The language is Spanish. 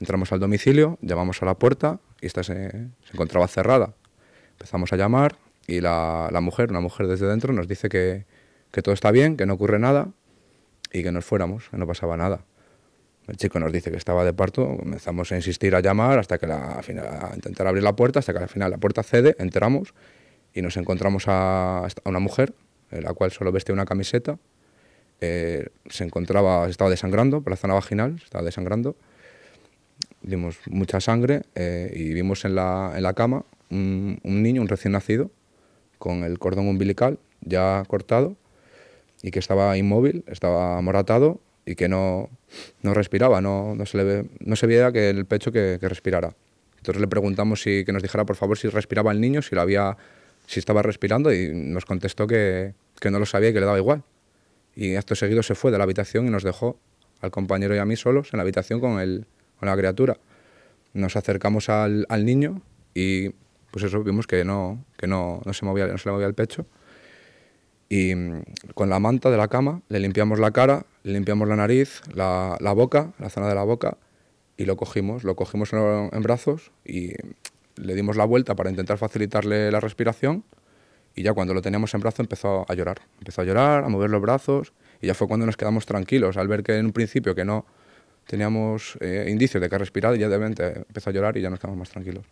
Entramos al domicilio, llamamos a la puerta y esta se, encontraba cerrada. Empezamos a llamar y la, mujer, una mujer desde dentro, nos dice que, todo está bien, que no ocurre nada y que nos fuéramos, que no pasaba nada. El chico nos dice que estaba de parto, comenzamos a insistir a llamar hasta que la, al final, a intentar abrir la puerta, hasta que al final la puerta cede, entramos y nos encontramos a, una mujer, eh, la cual solo vestía una camiseta, eh, se encontraba, estaba desangrando por la zona vaginal, estaba desangrando, Vimos mucha sangre eh, y vimos en la, en la cama un, niño, un recién nacido, con el cordón umbilical ya cortado y que estaba inmóvil, estaba amoratado y que no, no respiraba, no, no, se le no se veía que el pecho que, respirara. Entonces le preguntamos si, que nos dijera por favor si respiraba el niño, si, lo había, si estaba respirando y nos contestó que, que no lo sabía y que le daba igual. Y acto seguido se fue de la habitación y nos dejó al compañero y a mí solos en la habitación con el, con la criatura. Nos acercamos al, niño y pues eso vimos que no, que no, se movía, no se le movía el pecho. Y mm, con la manta de la cama le limpiamos la cara, le limpiamos la nariz, la, boca, la zona de la boca, y lo cogimos, lo cogimos en, brazos y mm, le dimos la vuelta para intentar facilitarle la respiración y ya cuando lo teníamos en brazos empezó a llorar. Empezó a llorar, a mover los brazos y ya fue cuando nos quedamos tranquilos al ver que en un principio que no, teníamos eh, indicios de que ha respirado y ya de repente empezó a llorar y ya no estamos más tranquilos.